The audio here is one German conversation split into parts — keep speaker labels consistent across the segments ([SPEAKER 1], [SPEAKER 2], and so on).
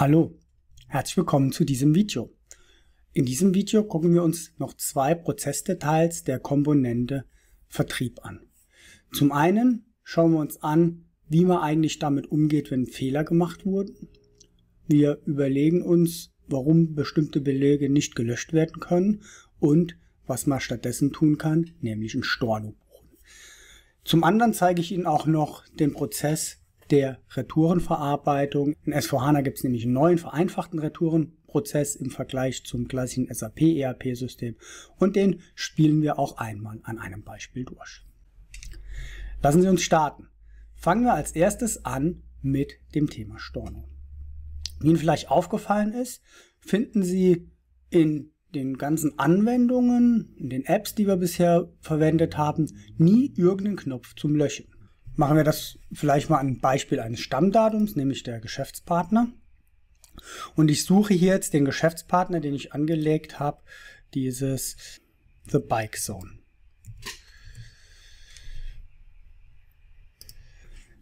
[SPEAKER 1] Hallo, herzlich willkommen zu diesem Video. In diesem Video gucken wir uns noch zwei Prozessdetails der Komponente Vertrieb an. Zum einen schauen wir uns an, wie man eigentlich damit umgeht, wenn Fehler gemacht wurden. Wir überlegen uns, warum bestimmte Belege nicht gelöscht werden können und was man stattdessen tun kann, nämlich ein Storno buchen. Zum anderen zeige ich Ihnen auch noch den Prozess der Retourenverarbeitung. In S4HANA gibt es nämlich einen neuen vereinfachten Retourenprozess im Vergleich zum klassischen SAP-ERP-System und den spielen wir auch einmal an einem Beispiel durch. Lassen Sie uns starten. Fangen wir als erstes an mit dem Thema Storno. Wie Ihnen vielleicht aufgefallen ist, finden Sie in den ganzen Anwendungen, in den Apps, die wir bisher verwendet haben, nie irgendeinen Knopf zum Löschen machen wir das vielleicht mal ein Beispiel eines Stammdatums, nämlich der Geschäftspartner. Und ich suche hier jetzt den Geschäftspartner, den ich angelegt habe, dieses The Bike Zone.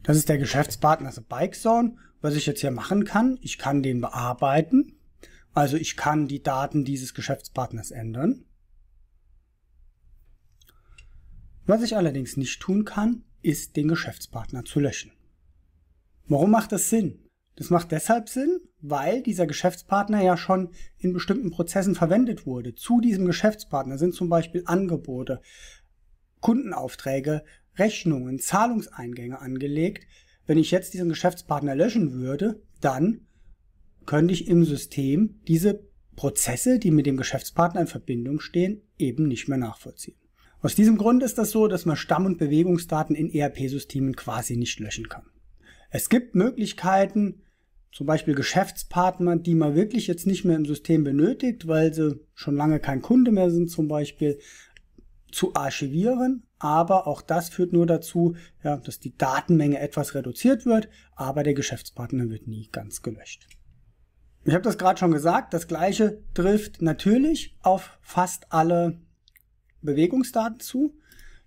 [SPEAKER 1] Das ist der Geschäftspartner The Bike Zone. Was ich jetzt hier machen kann, ich kann den bearbeiten. Also ich kann die Daten dieses Geschäftspartners ändern. Was ich allerdings nicht tun kann, ist, den Geschäftspartner zu löschen. Warum macht das Sinn? Das macht deshalb Sinn, weil dieser Geschäftspartner ja schon in bestimmten Prozessen verwendet wurde. Zu diesem Geschäftspartner sind zum Beispiel Angebote, Kundenaufträge, Rechnungen, Zahlungseingänge angelegt. Wenn ich jetzt diesen Geschäftspartner löschen würde, dann könnte ich im System diese Prozesse, die mit dem Geschäftspartner in Verbindung stehen, eben nicht mehr nachvollziehen. Aus diesem Grund ist das so, dass man Stamm- und Bewegungsdaten in ERP-Systemen quasi nicht löschen kann. Es gibt Möglichkeiten, zum Beispiel Geschäftspartner, die man wirklich jetzt nicht mehr im System benötigt, weil sie schon lange kein Kunde mehr sind, zum Beispiel zu archivieren. Aber auch das führt nur dazu, ja, dass die Datenmenge etwas reduziert wird, aber der Geschäftspartner wird nie ganz gelöscht. Ich habe das gerade schon gesagt, das gleiche trifft natürlich auf fast alle Bewegungsdaten zu.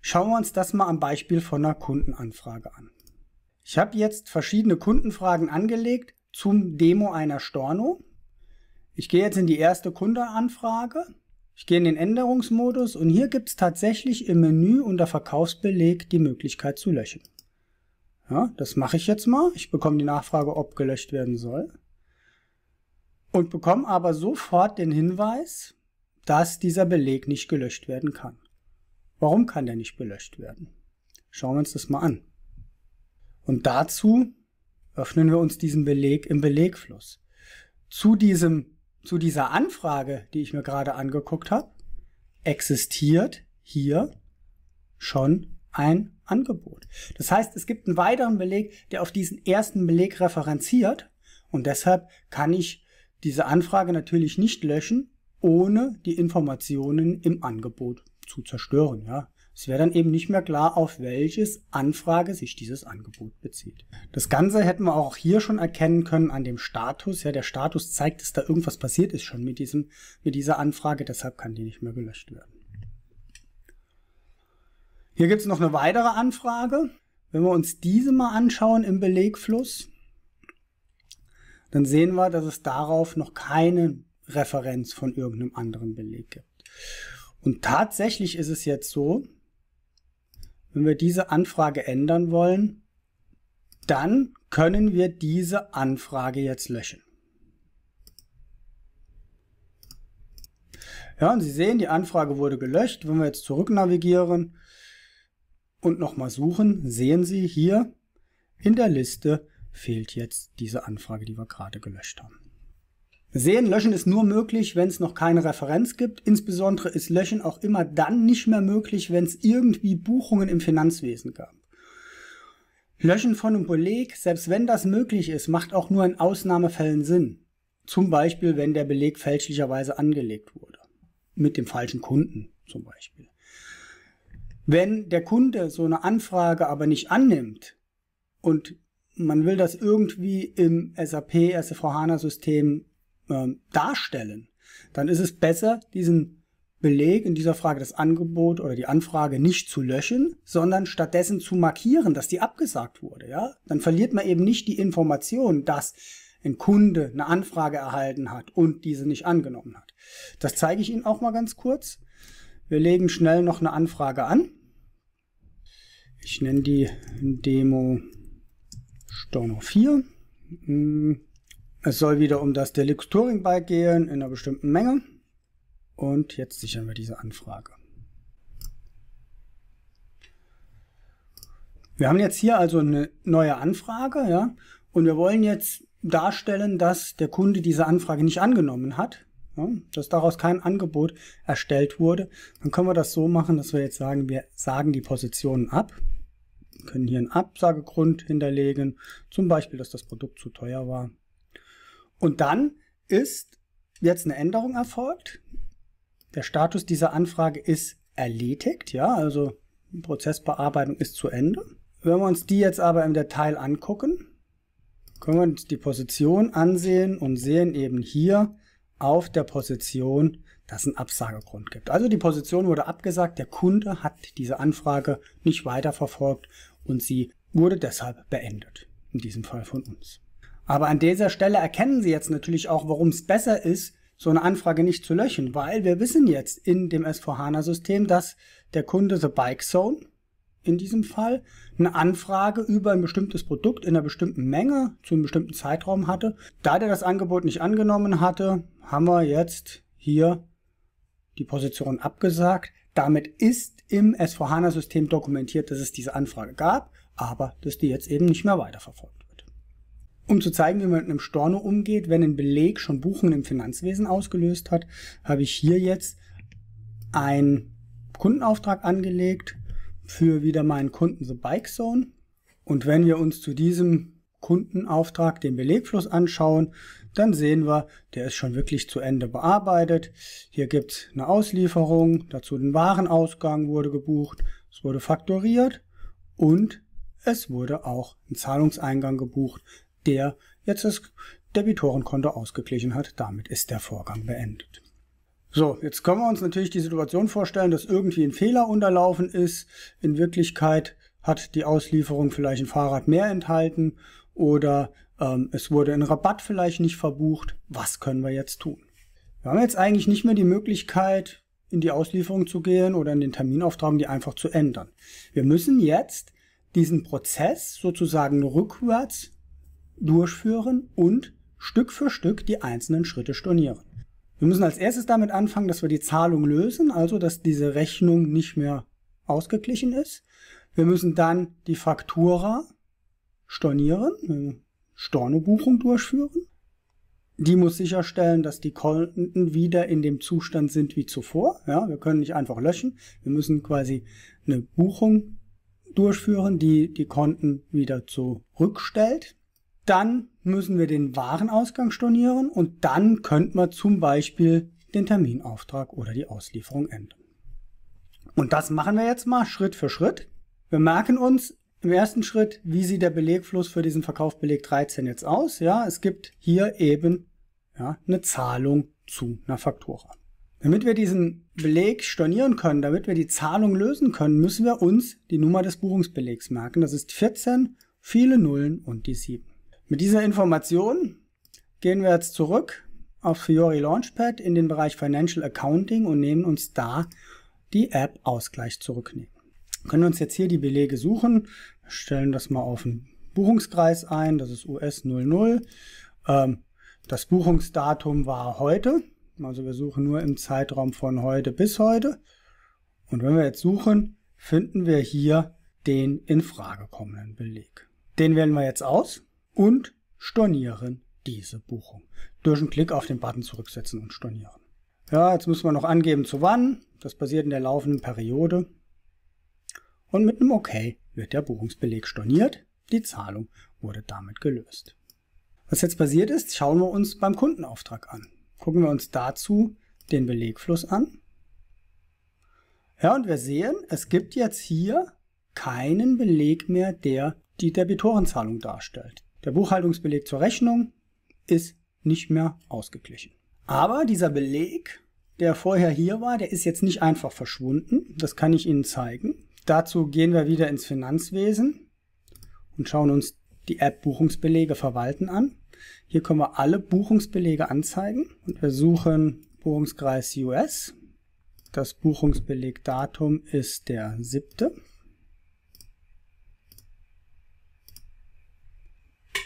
[SPEAKER 1] Schauen wir uns das mal am Beispiel von einer Kundenanfrage an. Ich habe jetzt verschiedene Kundenfragen angelegt zum Demo einer Storno. Ich gehe jetzt in die erste Kundenanfrage. Ich gehe in den Änderungsmodus und hier gibt es tatsächlich im Menü unter Verkaufsbeleg die Möglichkeit zu löschen. Ja, das mache ich jetzt mal. Ich bekomme die Nachfrage, ob gelöscht werden soll. Und bekomme aber sofort den Hinweis, dass dieser Beleg nicht gelöscht werden kann. Warum kann der nicht gelöscht werden? Schauen wir uns das mal an. Und dazu öffnen wir uns diesen Beleg im Belegfluss. Zu, diesem, zu dieser Anfrage, die ich mir gerade angeguckt habe, existiert hier schon ein Angebot. Das heißt, es gibt einen weiteren Beleg, der auf diesen ersten Beleg referenziert und deshalb kann ich diese Anfrage natürlich nicht löschen, ohne die Informationen im Angebot zu zerstören. Ja. Es wäre dann eben nicht mehr klar, auf welches Anfrage sich dieses Angebot bezieht. Das Ganze hätten wir auch hier schon erkennen können an dem Status. Ja, der Status zeigt, dass da irgendwas passiert ist schon mit, diesem, mit dieser Anfrage, deshalb kann die nicht mehr gelöscht werden. Hier gibt es noch eine weitere Anfrage. Wenn wir uns diese mal anschauen im Belegfluss, dann sehen wir, dass es darauf noch keinen Referenz von irgendeinem anderen Beleg gibt. Und tatsächlich ist es jetzt so, wenn wir diese Anfrage ändern wollen, dann können wir diese Anfrage jetzt löschen. Ja, und Sie sehen, die Anfrage wurde gelöscht. Wenn wir jetzt zurück navigieren und nochmal suchen, sehen Sie hier in der Liste fehlt jetzt diese Anfrage, die wir gerade gelöscht haben. Sehen löschen ist nur möglich, wenn es noch keine Referenz gibt. Insbesondere ist Löschen auch immer dann nicht mehr möglich, wenn es irgendwie Buchungen im Finanzwesen gab. Löschen von einem Beleg, selbst wenn das möglich ist, macht auch nur in Ausnahmefällen Sinn. Zum Beispiel, wenn der Beleg fälschlicherweise angelegt wurde. Mit dem falschen Kunden zum Beispiel. Wenn der Kunde so eine Anfrage aber nicht annimmt und man will das irgendwie im SAP SVH HANA System äh, darstellen, dann ist es besser, diesen Beleg in dieser Frage das Angebot oder die Anfrage nicht zu löschen, sondern stattdessen zu markieren, dass die abgesagt wurde. Ja? Dann verliert man eben nicht die Information, dass ein Kunde eine Anfrage erhalten hat und diese nicht angenommen hat. Das zeige ich Ihnen auch mal ganz kurz. Wir legen schnell noch eine Anfrage an. Ich nenne die Demo Storno 4. Es soll wieder um das Deluxe Touring Bike gehen in einer bestimmten Menge. Und jetzt sichern wir diese Anfrage. Wir haben jetzt hier also eine neue Anfrage, ja, und wir wollen jetzt darstellen, dass der Kunde diese Anfrage nicht angenommen hat, ja, dass daraus kein Angebot erstellt wurde. Dann können wir das so machen, dass wir jetzt sagen, wir sagen die Positionen ab, wir können hier einen Absagegrund hinterlegen, zum Beispiel, dass das Produkt zu teuer war und dann ist jetzt eine Änderung erfolgt. Der Status dieser Anfrage ist erledigt, ja, also Prozessbearbeitung ist zu Ende. Wenn wir uns die jetzt aber im Detail angucken, können wir uns die Position ansehen und sehen eben hier auf der Position, dass es einen Absagegrund gibt. Also die Position wurde abgesagt, der Kunde hat diese Anfrage nicht weiterverfolgt und sie wurde deshalb beendet, in diesem Fall von uns. Aber an dieser Stelle erkennen Sie jetzt natürlich auch, warum es besser ist, so eine Anfrage nicht zu löschen, weil wir wissen jetzt in dem S4HANA-System, dass der Kunde The Bike Zone in diesem Fall eine Anfrage über ein bestimmtes Produkt in einer bestimmten Menge zu einem bestimmten Zeitraum hatte. Da der das Angebot nicht angenommen hatte, haben wir jetzt hier die Position abgesagt. Damit ist im S4HANA-System dokumentiert, dass es diese Anfrage gab, aber dass die jetzt eben nicht mehr weiterverfolgt. Um zu zeigen, wie man mit einem Storno umgeht, wenn ein Beleg schon Buchungen im Finanzwesen ausgelöst hat, habe ich hier jetzt einen Kundenauftrag angelegt für wieder meinen Kunden The Bike Zone. Und wenn wir uns zu diesem Kundenauftrag den Belegfluss anschauen, dann sehen wir, der ist schon wirklich zu Ende bearbeitet. Hier gibt es eine Auslieferung, dazu den Warenausgang wurde gebucht, es wurde faktoriert und es wurde auch ein Zahlungseingang gebucht, der jetzt das Debitorenkonto ausgeglichen hat. Damit ist der Vorgang beendet. So, jetzt können wir uns natürlich die Situation vorstellen, dass irgendwie ein Fehler unterlaufen ist. In Wirklichkeit hat die Auslieferung vielleicht ein Fahrrad mehr enthalten oder ähm, es wurde ein Rabatt vielleicht nicht verbucht. Was können wir jetzt tun? Wir haben jetzt eigentlich nicht mehr die Möglichkeit, in die Auslieferung zu gehen oder in den Terminauftrag, die einfach zu ändern. Wir müssen jetzt diesen Prozess sozusagen rückwärts durchführen und Stück für Stück die einzelnen Schritte stornieren. Wir müssen als erstes damit anfangen, dass wir die Zahlung lösen, also dass diese Rechnung nicht mehr ausgeglichen ist. Wir müssen dann die Faktura stornieren, eine Stornobuchung durchführen. Die muss sicherstellen, dass die Konten wieder in dem Zustand sind wie zuvor. Ja, wir können nicht einfach löschen. Wir müssen quasi eine Buchung durchführen, die die Konten wieder zurückstellt dann müssen wir den Warenausgang stornieren und dann könnten wir zum Beispiel den Terminauftrag oder die Auslieferung ändern. Und das machen wir jetzt mal Schritt für Schritt. Wir merken uns im ersten Schritt, wie sieht der Belegfluss für diesen Verkauf Beleg 13 jetzt aus? Ja, es gibt hier eben ja, eine Zahlung zu einer Faktura. Damit wir diesen Beleg stornieren können, damit wir die Zahlung lösen können, müssen wir uns die Nummer des Buchungsbelegs merken. Das ist 14, viele Nullen und die 7. Mit dieser Information gehen wir jetzt zurück auf Fiori Launchpad in den Bereich Financial Accounting und nehmen uns da die App Ausgleich zurücknehmen. Wir können uns jetzt hier die Belege suchen, wir stellen das mal auf den Buchungskreis ein, das ist US 00. Ähm, das Buchungsdatum war heute, also wir suchen nur im Zeitraum von heute bis heute. Und wenn wir jetzt suchen, finden wir hier den in Frage kommenden Beleg. Den wählen wir jetzt aus und stornieren diese Buchung. Durch einen Klick auf den Button zurücksetzen und stornieren. Ja, jetzt müssen wir noch angeben zu wann. Das passiert in der laufenden Periode. Und mit einem OK wird der Buchungsbeleg storniert. Die Zahlung wurde damit gelöst. Was jetzt passiert ist, schauen wir uns beim Kundenauftrag an. Gucken wir uns dazu den Belegfluss an. Ja, und wir sehen, es gibt jetzt hier keinen Beleg mehr, der die Debitorenzahlung darstellt. Der Buchhaltungsbeleg zur Rechnung ist nicht mehr ausgeglichen. Aber dieser Beleg, der vorher hier war, der ist jetzt nicht einfach verschwunden. Das kann ich Ihnen zeigen. Dazu gehen wir wieder ins Finanzwesen und schauen uns die App Buchungsbelege verwalten an. Hier können wir alle Buchungsbelege anzeigen und wir suchen Buchungskreis US. Das Buchungsbelegdatum ist der siebte.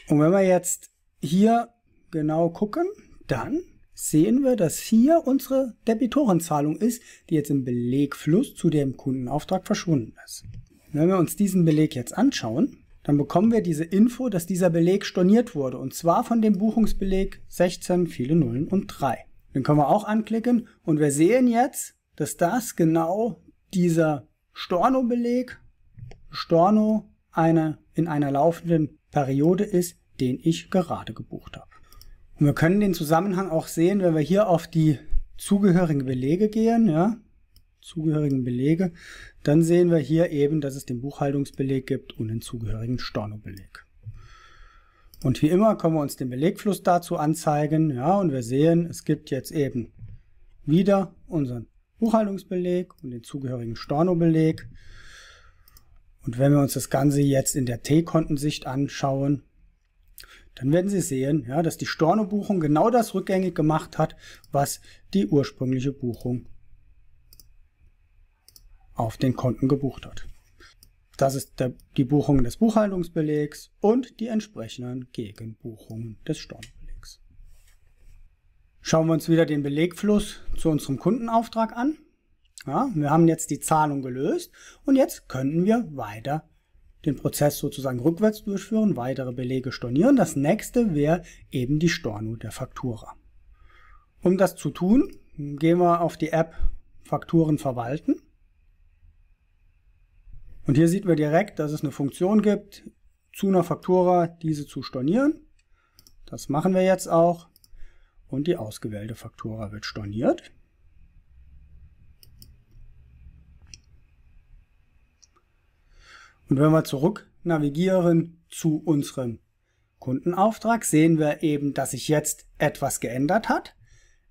[SPEAKER 1] Und wenn wir jetzt hier genau gucken, dann sehen wir, dass hier unsere Debitorenzahlung ist, die jetzt im Belegfluss zu dem Kundenauftrag verschwunden ist. Wenn wir uns diesen Beleg jetzt anschauen, dann bekommen wir diese Info, dass dieser Beleg storniert wurde und zwar von dem Buchungsbeleg 16 viele Nullen und 3. Den können wir auch anklicken und wir sehen jetzt, dass das genau dieser Storno-Beleg, Storno eine, in einer laufenden Periode ist, den ich gerade gebucht habe. Und wir können den Zusammenhang auch sehen, wenn wir hier auf die zugehörigen Belege gehen, ja, zugehörigen Belege, dann sehen wir hier eben, dass es den Buchhaltungsbeleg gibt und den zugehörigen Stornobeleg. Und wie immer können wir uns den Belegfluss dazu anzeigen, ja, und wir sehen, es gibt jetzt eben wieder unseren Buchhaltungsbeleg und den zugehörigen Stornobeleg. beleg und wenn wir uns das Ganze jetzt in der T-Kontensicht anschauen, dann werden Sie sehen, ja, dass die Storno-Buchung genau das rückgängig gemacht hat, was die ursprüngliche Buchung auf den Konten gebucht hat. Das ist der, die Buchung des Buchhaltungsbelegs und die entsprechenden Gegenbuchungen des Stornobelegs. Schauen wir uns wieder den Belegfluss zu unserem Kundenauftrag an. Ja, wir haben jetzt die Zahlung gelöst und jetzt könnten wir weiter den Prozess sozusagen rückwärts durchführen, weitere Belege stornieren. Das nächste wäre eben die Storno der Faktura. Um das zu tun, gehen wir auf die App Fakturen verwalten. Und hier sieht man direkt, dass es eine Funktion gibt, zu einer Faktura diese zu stornieren. Das machen wir jetzt auch. Und die ausgewählte Faktura wird storniert. Und wenn wir zurück navigieren zu unserem Kundenauftrag, sehen wir eben, dass sich jetzt etwas geändert hat.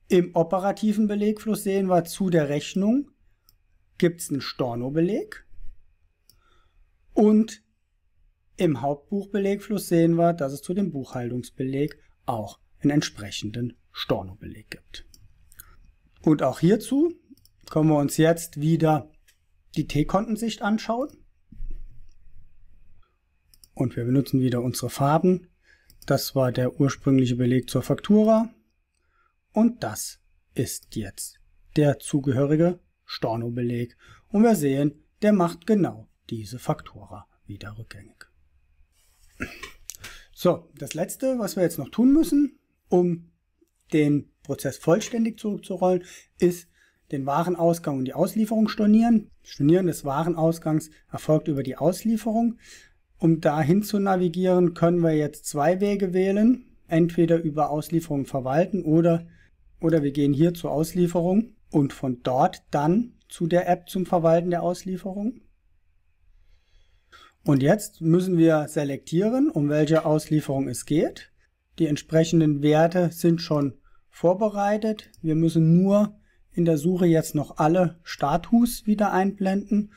[SPEAKER 1] Im operativen Belegfluss sehen wir zu der Rechnung gibt es einen Storno-Beleg. Und im Hauptbuchbelegfluss sehen wir, dass es zu dem Buchhaltungsbeleg auch einen entsprechenden Storno-Beleg gibt. Und auch hierzu können wir uns jetzt wieder die T-Kontensicht anschauen. Und wir benutzen wieder unsere Farben. Das war der ursprüngliche Beleg zur Faktura. Und das ist jetzt der zugehörige Storno-Beleg. Und wir sehen, der macht genau diese Faktura wieder rückgängig. So, das letzte, was wir jetzt noch tun müssen, um den Prozess vollständig zurückzurollen, ist den Warenausgang und die Auslieferung stornieren. Stornieren des Warenausgangs erfolgt über die Auslieferung. Um dahin zu navigieren, können wir jetzt zwei Wege wählen. Entweder über Auslieferung verwalten oder, oder wir gehen hier zur Auslieferung und von dort dann zu der App zum Verwalten der Auslieferung. Und jetzt müssen wir selektieren, um welche Auslieferung es geht. Die entsprechenden Werte sind schon vorbereitet. Wir müssen nur in der Suche jetzt noch alle Status wieder einblenden.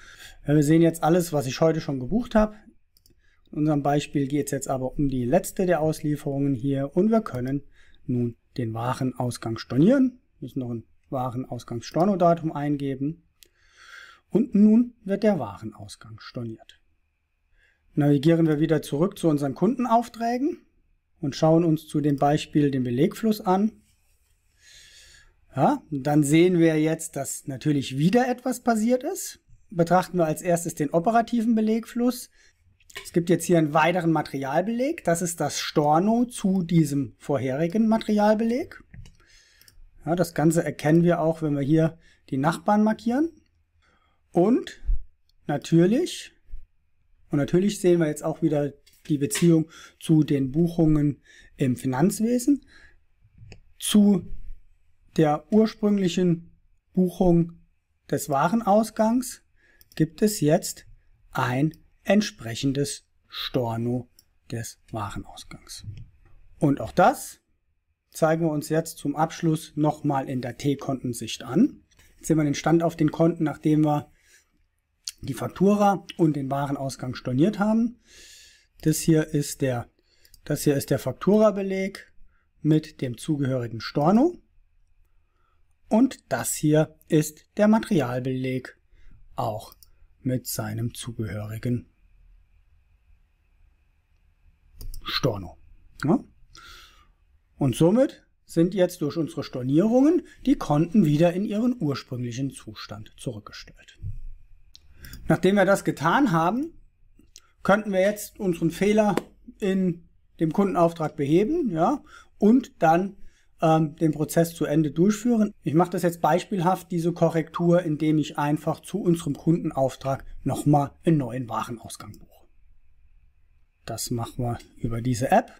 [SPEAKER 1] Wir sehen jetzt alles, was ich heute schon gebucht habe. In unserem Beispiel geht es jetzt aber um die letzte der Auslieferungen hier und wir können nun den Warenausgang stornieren. Wir Müssen noch ein Warenausgangsstornodatum eingeben. Und nun wird der Warenausgang storniert. Navigieren wir wieder zurück zu unseren Kundenaufträgen und schauen uns zu dem Beispiel den Belegfluss an. Ja, dann sehen wir jetzt, dass natürlich wieder etwas passiert ist. Betrachten wir als erstes den operativen Belegfluss. Es gibt jetzt hier einen weiteren Materialbeleg. Das ist das Storno zu diesem vorherigen Materialbeleg. Ja, das Ganze erkennen wir auch, wenn wir hier die Nachbarn markieren. Und natürlich, und natürlich sehen wir jetzt auch wieder die Beziehung zu den Buchungen im Finanzwesen, zu der ursprünglichen Buchung des Warenausgangs gibt es jetzt ein entsprechendes Storno des Warenausgangs. Und auch das zeigen wir uns jetzt zum Abschluss nochmal in der T-Kontensicht an. Jetzt sehen wir den Stand auf den Konten, nachdem wir die Faktura und den Warenausgang storniert haben. Das hier ist der, das hier ist der Faktura-Beleg mit dem zugehörigen Storno. Und das hier ist der Materialbeleg, auch mit seinem zugehörigen Storno. Ja? Und somit sind jetzt durch unsere Stornierungen die Konten wieder in ihren ursprünglichen Zustand zurückgestellt. Nachdem wir das getan haben, könnten wir jetzt unseren Fehler in dem Kundenauftrag beheben ja, und dann ähm, den Prozess zu Ende durchführen. Ich mache das jetzt beispielhaft, diese Korrektur, indem ich einfach zu unserem Kundenauftrag nochmal einen neuen Warenausgang buche. Das machen wir über diese App.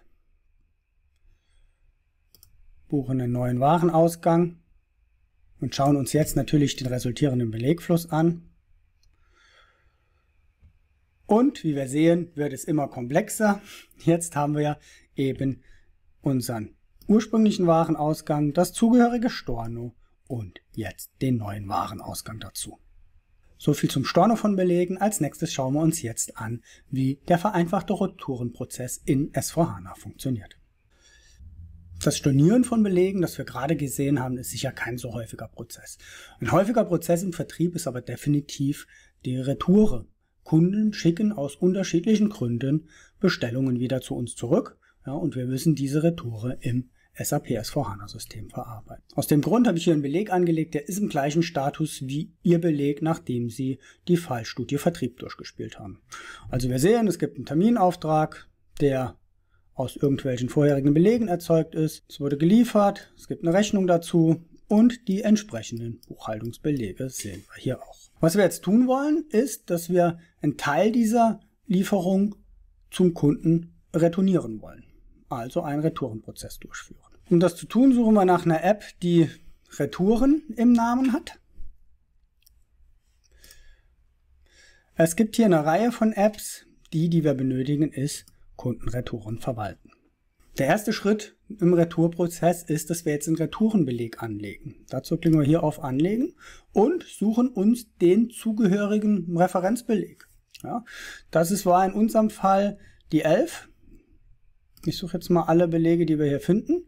[SPEAKER 1] Buchen einen neuen Warenausgang und schauen uns jetzt natürlich den resultierenden Belegfluss an. Und wie wir sehen, wird es immer komplexer. Jetzt haben wir eben unseren ursprünglichen Warenausgang, das zugehörige Storno und jetzt den neuen Warenausgang dazu. So viel zum Storno von Belegen. Als nächstes schauen wir uns jetzt an, wie der vereinfachte Retourenprozess in S4HANA funktioniert. Das Stornieren von Belegen, das wir gerade gesehen haben, ist sicher kein so häufiger Prozess. Ein häufiger Prozess im Vertrieb ist aber definitiv die Retoure. Kunden schicken aus unterschiedlichen Gründen Bestellungen wieder zu uns zurück ja, und wir müssen diese Retoure im SAP S4HANA-System verarbeiten. Aus dem Grund habe ich hier einen Beleg angelegt, der ist im gleichen Status wie Ihr Beleg, nachdem Sie die Fallstudie Vertrieb durchgespielt haben. Also wir sehen, es gibt einen Terminauftrag, der aus irgendwelchen vorherigen Belegen erzeugt ist. Es wurde geliefert, es gibt eine Rechnung dazu und die entsprechenden Buchhaltungsbelege sehen wir hier auch. Was wir jetzt tun wollen, ist, dass wir einen Teil dieser Lieferung zum Kunden retournieren wollen. Also einen Retourenprozess durchführen. Um das zu tun, suchen wir nach einer App, die Retouren im Namen hat. Es gibt hier eine Reihe von Apps. Die, die wir benötigen, ist Kundenretouren verwalten. Der erste Schritt im Retourprozess ist, dass wir jetzt einen Retourenbeleg anlegen. Dazu klicken wir hier auf Anlegen und suchen uns den zugehörigen Referenzbeleg. Ja, das ist, war in unserem Fall die 11. Ich suche jetzt mal alle Belege, die wir hier finden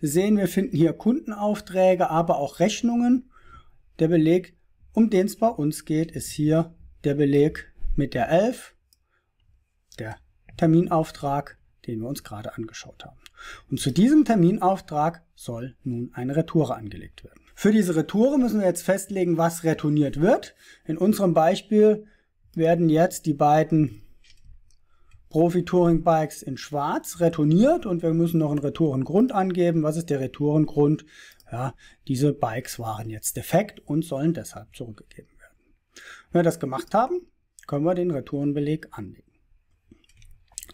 [SPEAKER 1] sehen, wir finden hier Kundenaufträge, aber auch Rechnungen. Der Beleg, um den es bei uns geht, ist hier der Beleg mit der 11, der Terminauftrag, den wir uns gerade angeschaut haben. Und zu diesem Terminauftrag soll nun eine Retoure angelegt werden. Für diese Retoure müssen wir jetzt festlegen, was retourniert wird. In unserem Beispiel werden jetzt die beiden Profi-Touring-Bikes in schwarz retourniert und wir müssen noch einen Retourengrund angeben. Was ist der Retourengrund? Ja, diese Bikes waren jetzt defekt und sollen deshalb zurückgegeben werden. Wenn wir das gemacht haben, können wir den Retourenbeleg anlegen.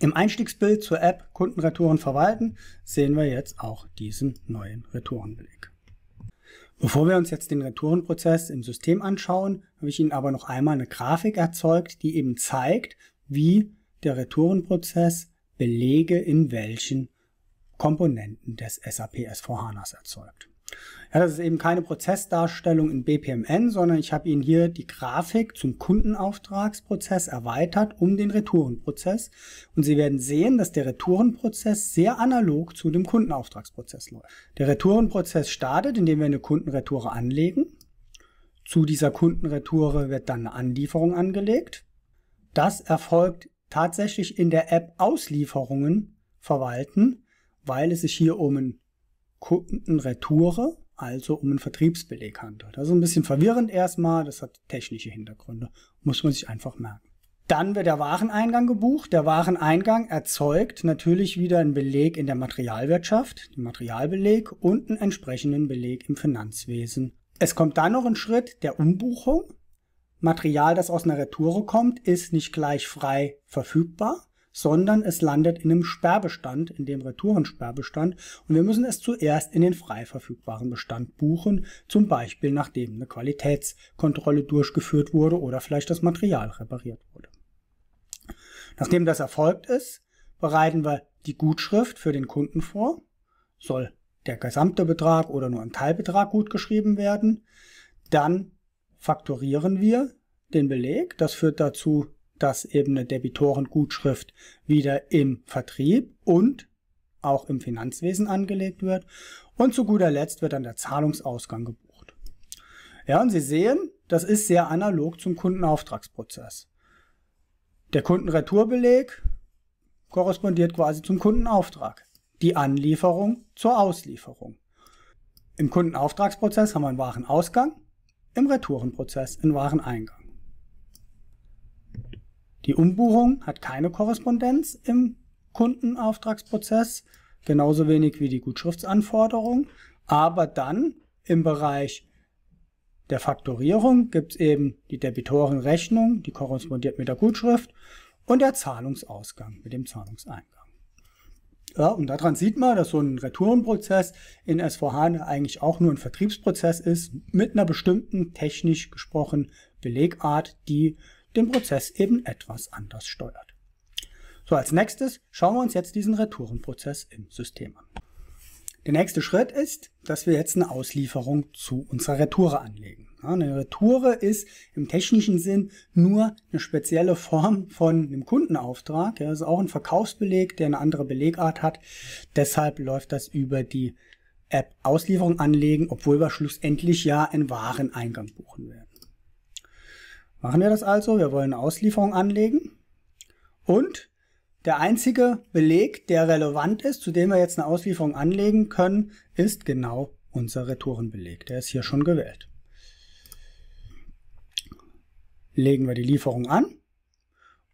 [SPEAKER 1] Im Einstiegsbild zur App Kundenretouren verwalten sehen wir jetzt auch diesen neuen Retourenbeleg. Bevor wir uns jetzt den Retourenprozess im System anschauen, habe ich Ihnen aber noch einmal eine Grafik erzeugt, die eben zeigt, wie der Retourenprozess Belege in welchen Komponenten des SAP S4HANAs erzeugt. Ja, das ist eben keine Prozessdarstellung in BPMN, sondern ich habe Ihnen hier die Grafik zum Kundenauftragsprozess erweitert um den Retourenprozess. Und Sie werden sehen, dass der Retourenprozess sehr analog zu dem Kundenauftragsprozess läuft. Der Retourenprozess startet, indem wir eine Kundenretoure anlegen. Zu dieser Kundenretoure wird dann eine Anlieferung angelegt. Das erfolgt tatsächlich in der App Auslieferungen verwalten, weil es sich hier um einen Kundenretoure, also um einen Vertriebsbeleg handelt. Also ein bisschen verwirrend erstmal, das hat technische Hintergründe, muss man sich einfach merken. Dann wird der Wareneingang gebucht. Der Wareneingang erzeugt natürlich wieder einen Beleg in der Materialwirtschaft, den Materialbeleg und einen entsprechenden Beleg im Finanzwesen. Es kommt dann noch ein Schritt der Umbuchung. Material, das aus einer Retoure kommt, ist nicht gleich frei verfügbar, sondern es landet in einem Sperrbestand, in dem Retourensperrbestand und wir müssen es zuerst in den frei verfügbaren Bestand buchen, zum Beispiel nachdem eine Qualitätskontrolle durchgeführt wurde oder vielleicht das Material repariert wurde. Nachdem das erfolgt ist, bereiten wir die Gutschrift für den Kunden vor, soll der gesamte Betrag oder nur ein Teilbetrag gutgeschrieben werden, dann faktorieren wir den Beleg. Das führt dazu, dass eben eine Debitorengutschrift wieder im Vertrieb und auch im Finanzwesen angelegt wird. Und zu guter Letzt wird dann der Zahlungsausgang gebucht. Ja, und Sie sehen, das ist sehr analog zum Kundenauftragsprozess. Der Kundenreturbeleg korrespondiert quasi zum Kundenauftrag. Die Anlieferung zur Auslieferung. Im Kundenauftragsprozess haben wir einen Warenausgang im Retourenprozess in Wareneingang. Die Umbuchung hat keine Korrespondenz im Kundenauftragsprozess, genauso wenig wie die Gutschriftsanforderung, aber dann im Bereich der Faktorierung gibt es eben die Debitorenrechnung, die korrespondiert mit der Gutschrift und der Zahlungsausgang mit dem Zahlungseingang. Ja, und daran sieht man, dass so ein Retourenprozess in S4HANA eigentlich auch nur ein Vertriebsprozess ist, mit einer bestimmten technisch gesprochen Belegart, die den Prozess eben etwas anders steuert. So, als nächstes schauen wir uns jetzt diesen Retourenprozess im System an. Der nächste Schritt ist, dass wir jetzt eine Auslieferung zu unserer Retoure anlegen eine Retoure ist im technischen Sinn nur eine spezielle Form von einem Kundenauftrag. Das ist auch ein Verkaufsbeleg, der eine andere Belegart hat. Deshalb läuft das über die App Auslieferung anlegen, obwohl wir schlussendlich ja einen Wareneingang buchen werden. Machen wir das also. Wir wollen eine Auslieferung anlegen. Und der einzige Beleg, der relevant ist, zu dem wir jetzt eine Auslieferung anlegen können, ist genau unser Retourenbeleg. Der ist hier schon gewählt legen wir die Lieferung an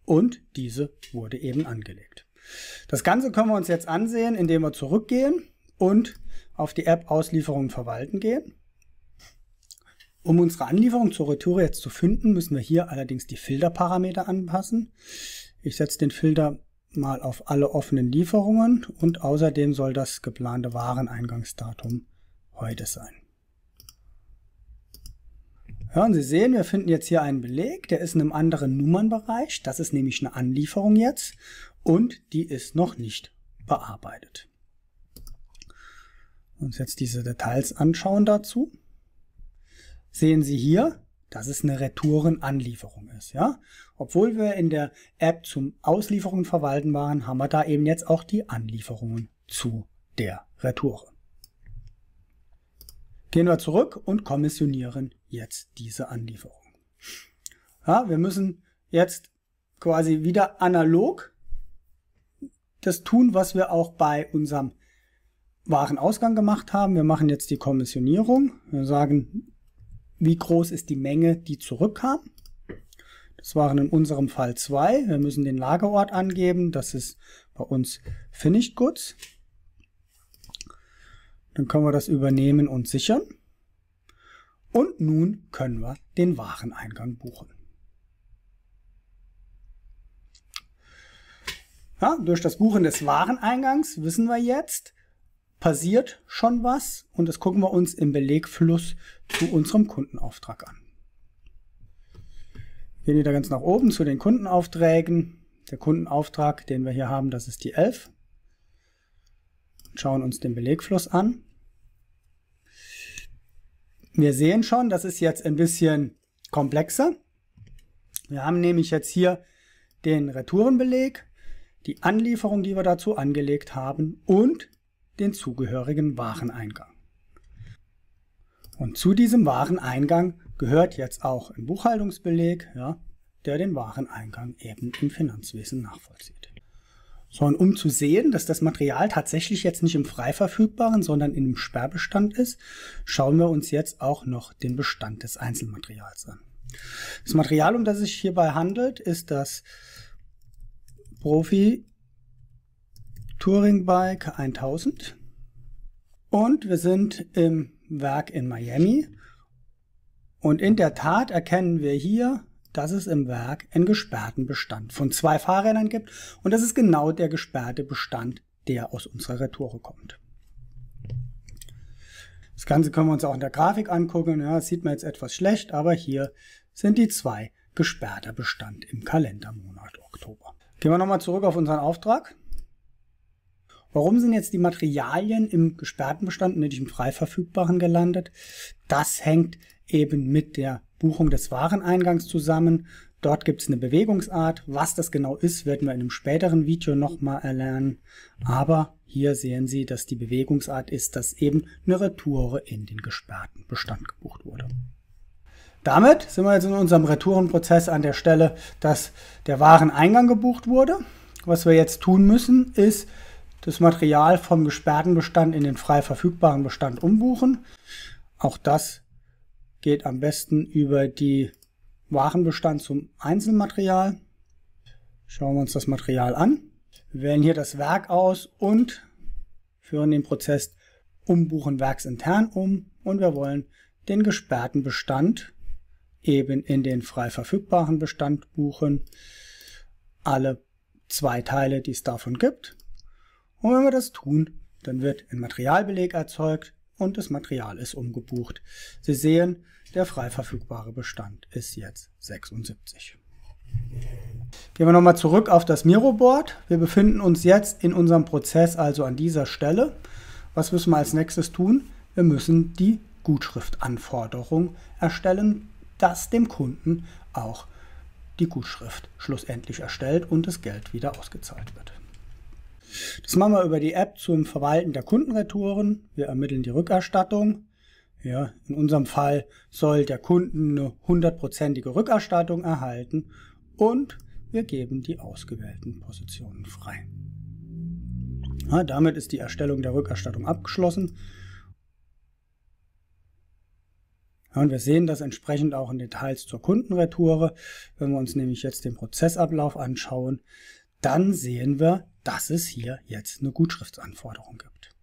[SPEAKER 1] und diese wurde eben angelegt. Das Ganze können wir uns jetzt ansehen, indem wir zurückgehen und auf die App Auslieferung verwalten gehen. Um unsere Anlieferung zur Retour jetzt zu finden, müssen wir hier allerdings die Filterparameter anpassen. Ich setze den Filter mal auf alle offenen Lieferungen und außerdem soll das geplante Wareneingangsdatum heute sein. Hören Sie sehen, wir finden jetzt hier einen Beleg, der ist in einem anderen Nummernbereich. Das ist nämlich eine Anlieferung jetzt und die ist noch nicht bearbeitet. Uns jetzt diese Details anschauen dazu. Sehen Sie hier, dass es eine Retourenanlieferung ist. Ja? Obwohl wir in der App zum Auslieferungen verwalten waren, haben wir da eben jetzt auch die Anlieferungen zu der Retoure. Gehen wir zurück und kommissionieren jetzt diese Anlieferung. Ja, wir müssen jetzt quasi wieder analog das tun, was wir auch bei unserem Warenausgang gemacht haben. Wir machen jetzt die Kommissionierung. Wir sagen, wie groß ist die Menge, die zurückkam. Das waren in unserem Fall zwei. Wir müssen den Lagerort angeben. Das ist bei uns Finished Goods. Dann können wir das übernehmen und sichern. Und nun können wir den Wareneingang buchen. Ja, durch das Buchen des Wareneingangs wissen wir jetzt, passiert schon was und das gucken wir uns im Belegfluss zu unserem Kundenauftrag an. Gehen wir da ganz nach oben zu den Kundenaufträgen. Der Kundenauftrag, den wir hier haben, das ist die 11. Schauen uns den Belegfluss an wir sehen schon, das ist jetzt ein bisschen komplexer. Wir haben nämlich jetzt hier den Retourenbeleg, die Anlieferung, die wir dazu angelegt haben und den zugehörigen Wareneingang. Und zu diesem Wareneingang gehört jetzt auch ein Buchhaltungsbeleg, ja, der den Wareneingang eben im Finanzwesen nachvollzieht sondern um zu sehen, dass das Material tatsächlich jetzt nicht im frei verfügbaren, sondern in dem Sperrbestand ist, schauen wir uns jetzt auch noch den Bestand des Einzelmaterials an. Das Material, um das es sich hierbei handelt, ist das Profi Touring Bike 1000 und wir sind im Werk in Miami und in der Tat erkennen wir hier dass es im Werk einen gesperrten Bestand von zwei Fahrrädern gibt und das ist genau der gesperrte Bestand, der aus unserer Retoure kommt. Das Ganze können wir uns auch in der Grafik angucken. Ja, das sieht man jetzt etwas schlecht, aber hier sind die zwei gesperrter Bestand im Kalendermonat Oktober. Gehen wir nochmal zurück auf unseren Auftrag. Warum sind jetzt die Materialien im gesperrten Bestand und nicht im frei verfügbaren gelandet? Das hängt eben mit der Buchung des Wareneingangs zusammen. Dort gibt es eine Bewegungsart. Was das genau ist, werden wir in einem späteren Video nochmal erlernen. Aber hier sehen Sie, dass die Bewegungsart ist, dass eben eine Retoure in den gesperrten Bestand gebucht wurde. Damit sind wir jetzt in unserem Retourenprozess an der Stelle, dass der Wareneingang gebucht wurde. Was wir jetzt tun müssen, ist das Material vom gesperrten Bestand in den frei verfügbaren Bestand umbuchen. Auch das geht am besten über die Warenbestand zum Einzelmaterial. Schauen wir uns das Material an, wählen hier das Werk aus und führen den Prozess Umbuchen werksintern um und wir wollen den gesperrten Bestand eben in den frei verfügbaren Bestand buchen. Alle zwei Teile, die es davon gibt. Und wenn wir das tun, dann wird ein Materialbeleg erzeugt, und das Material ist umgebucht. Sie sehen, der frei verfügbare Bestand ist jetzt 76. Gehen wir nochmal zurück auf das Miro-Board. Wir befinden uns jetzt in unserem Prozess, also an dieser Stelle. Was müssen wir als nächstes tun? Wir müssen die Gutschriftanforderung erstellen, dass dem Kunden auch die Gutschrift schlussendlich erstellt und das Geld wieder ausgezahlt wird. Das machen wir über die App zum Verwalten der Kundenretouren. Wir ermitteln die Rückerstattung. Ja, in unserem Fall soll der Kunden eine hundertprozentige Rückerstattung erhalten und wir geben die ausgewählten Positionen frei. Ja, damit ist die Erstellung der Rückerstattung abgeschlossen. Ja, und wir sehen das entsprechend auch in Details zur Kundenretoure. Wenn wir uns nämlich jetzt den Prozessablauf anschauen, dann sehen wir, dass es hier jetzt eine Gutschriftsanforderung gibt.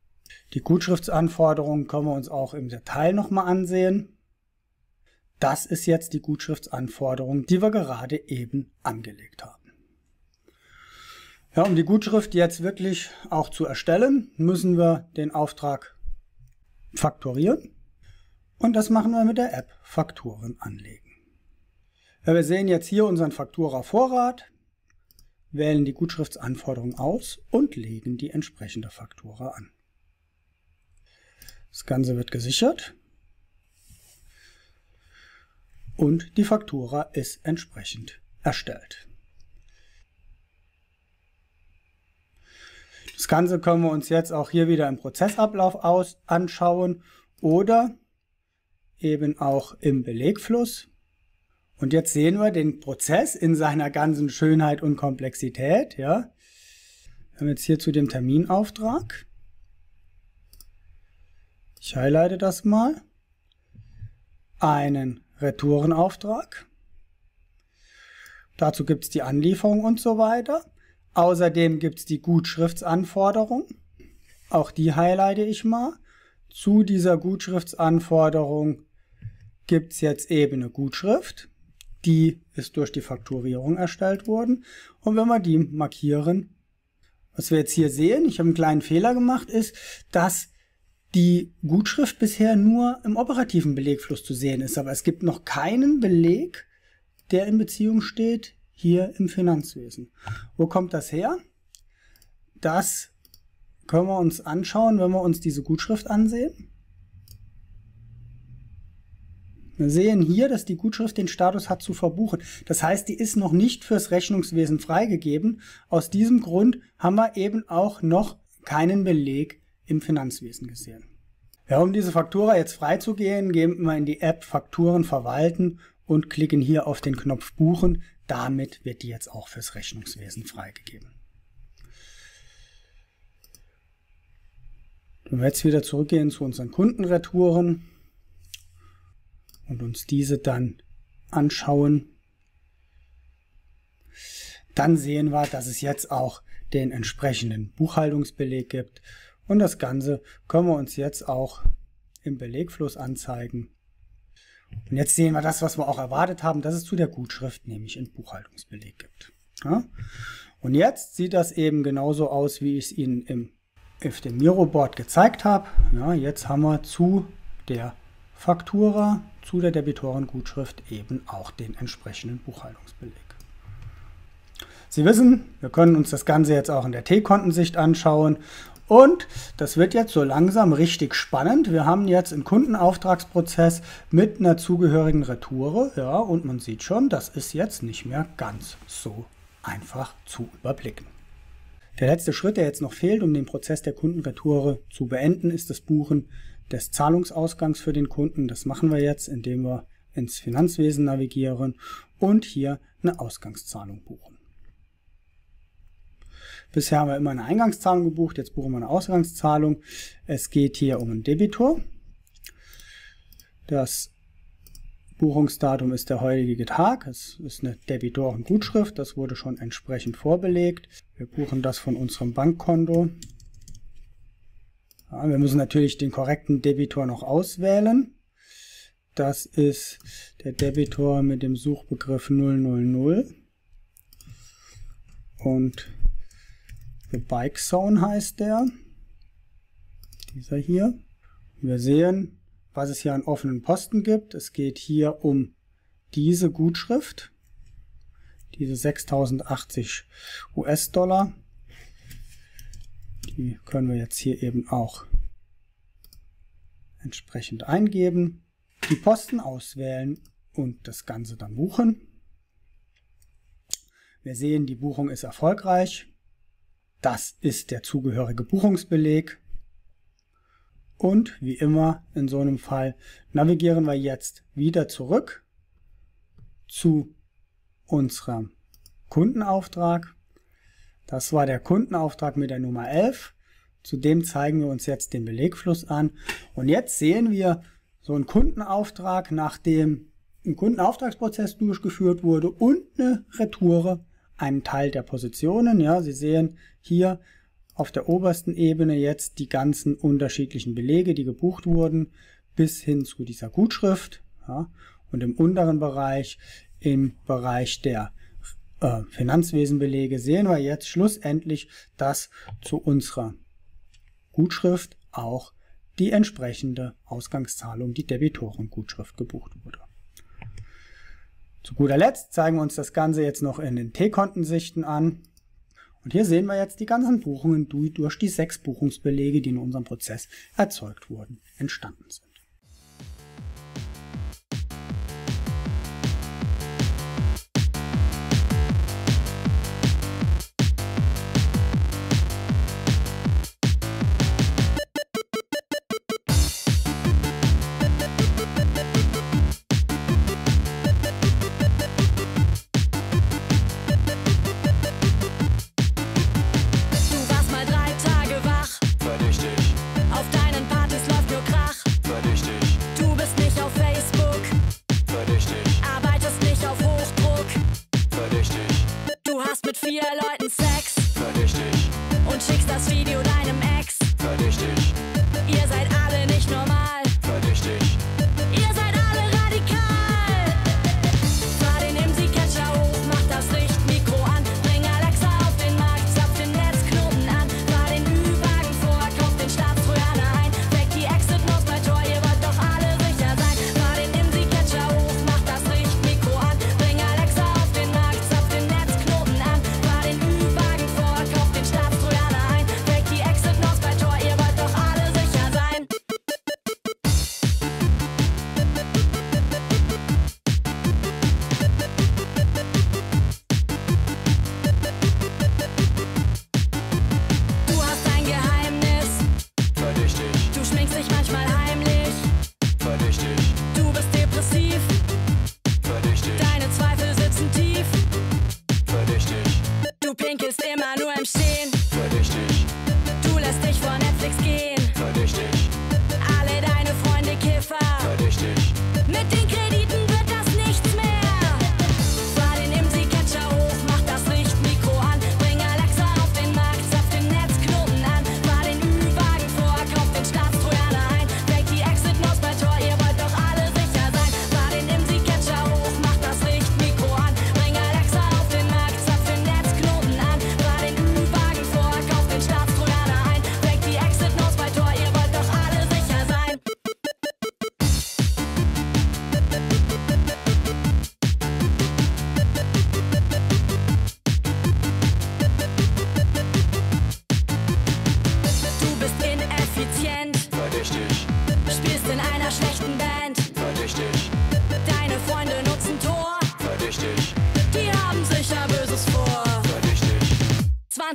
[SPEAKER 1] Die Gutschriftsanforderungen können wir uns auch im Detail nochmal ansehen. Das ist jetzt die Gutschriftsanforderung, die wir gerade eben angelegt haben. Ja, um die Gutschrift jetzt wirklich auch zu erstellen, müssen wir den Auftrag faktorieren. Und das machen wir mit der App Fakturen anlegen. Ja, wir sehen jetzt hier unseren Faktura wählen die Gutschriftsanforderung aus und legen die entsprechende Faktura an. Das Ganze wird gesichert und die Faktura ist entsprechend erstellt. Das Ganze können wir uns jetzt auch hier wieder im Prozessablauf aus anschauen oder eben auch im Belegfluss. Und jetzt sehen wir den Prozess in seiner ganzen Schönheit und Komplexität. Ja. Wir haben jetzt hier zu dem Terminauftrag. Ich highlighte das mal. Einen Retourenauftrag. Dazu gibt es die Anlieferung und so weiter. Außerdem gibt es die Gutschriftsanforderung. Auch die highlighte ich mal. Zu dieser Gutschriftsanforderung gibt es jetzt eben eine Gutschrift. Die ist durch die Faktorierung erstellt worden. Und wenn wir die markieren, was wir jetzt hier sehen, ich habe einen kleinen Fehler gemacht, ist, dass die Gutschrift bisher nur im operativen Belegfluss zu sehen ist. Aber es gibt noch keinen Beleg, der in Beziehung steht hier im Finanzwesen. Wo kommt das her? Das können wir uns anschauen, wenn wir uns diese Gutschrift ansehen. Wir sehen hier, dass die Gutschrift den Status hat zu verbuchen. Das heißt, die ist noch nicht fürs Rechnungswesen freigegeben. Aus diesem Grund haben wir eben auch noch keinen Beleg im Finanzwesen gesehen. Ja, um diese Faktura jetzt freizugehen, gehen wir in die App Fakturen verwalten und klicken hier auf den Knopf Buchen. Damit wird die jetzt auch fürs Rechnungswesen freigegeben. Wenn wir jetzt wieder zurückgehen zu unseren Kundenretouren, und uns diese dann anschauen, dann sehen wir, dass es jetzt auch den entsprechenden Buchhaltungsbeleg gibt und das Ganze können wir uns jetzt auch im Belegfluss anzeigen. Und jetzt sehen wir das, was wir auch erwartet haben, dass es zu der Gutschrift nämlich einen Buchhaltungsbeleg gibt. Ja? Und jetzt sieht das eben genauso aus, wie ich es Ihnen im auf dem Miro-Board gezeigt habe. Ja, jetzt haben wir zu der Faktura zu der Debitorengutschrift eben auch den entsprechenden Buchhaltungsbeleg. Sie wissen, wir können uns das Ganze jetzt auch in der T-Kontensicht anschauen und das wird jetzt so langsam richtig spannend. Wir haben jetzt einen Kundenauftragsprozess mit einer zugehörigen Retoure. Ja, und man sieht schon, das ist jetzt nicht mehr ganz so einfach zu überblicken. Der letzte Schritt, der jetzt noch fehlt, um den Prozess der Kundenretoure zu beenden, ist das Buchen des Zahlungsausgangs für den Kunden. Das machen wir jetzt, indem wir ins Finanzwesen navigieren und hier eine Ausgangszahlung buchen. Bisher haben wir immer eine Eingangszahlung gebucht, jetzt buchen wir eine Ausgangszahlung. Es geht hier um einen Debitor. Das Buchungsdatum ist der heutige Tag. Es ist eine Debitoren-Gutschrift, das wurde schon entsprechend vorbelegt. Wir buchen das von unserem Bankkonto. Ja, wir müssen natürlich den korrekten Debitor noch auswählen. Das ist der Debitor mit dem Suchbegriff 000 und The Bike Zone heißt der. Dieser hier. Wir sehen, was es hier an offenen Posten gibt. Es geht hier um diese Gutschrift, diese 6080 US-Dollar. Die können wir jetzt hier eben auch entsprechend eingeben, die Posten auswählen und das Ganze dann buchen. Wir sehen, die Buchung ist erfolgreich. Das ist der zugehörige Buchungsbeleg. Und wie immer in so einem Fall navigieren wir jetzt wieder zurück zu unserem Kundenauftrag das war der Kundenauftrag mit der Nummer 11. Zudem zeigen wir uns jetzt den Belegfluss an. Und jetzt sehen wir so einen Kundenauftrag, nachdem ein Kundenauftragsprozess durchgeführt wurde und eine Retoure, einen Teil der Positionen. Ja, Sie sehen hier auf der obersten Ebene jetzt die ganzen unterschiedlichen Belege, die gebucht wurden, bis hin zu dieser Gutschrift. Ja, und im unteren Bereich, im Bereich der äh, Finanzwesenbelege sehen wir jetzt schlussendlich, dass zu unserer Gutschrift auch die entsprechende Ausgangszahlung, die Debitorengutschrift gebucht wurde. Zu guter Letzt zeigen wir uns das Ganze jetzt noch in den T-Kontensichten an. Und hier sehen wir jetzt die ganzen Buchungen, die durch die sechs Buchungsbelege, die in unserem Prozess erzeugt wurden, entstanden sind.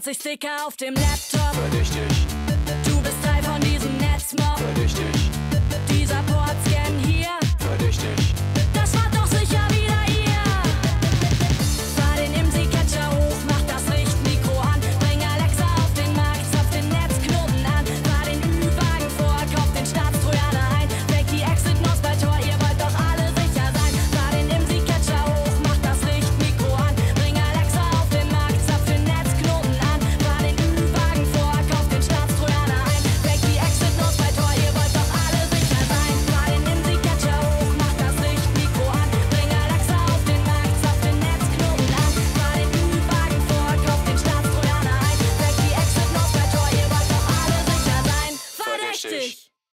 [SPEAKER 2] 40 Sticker auf dem Laptop.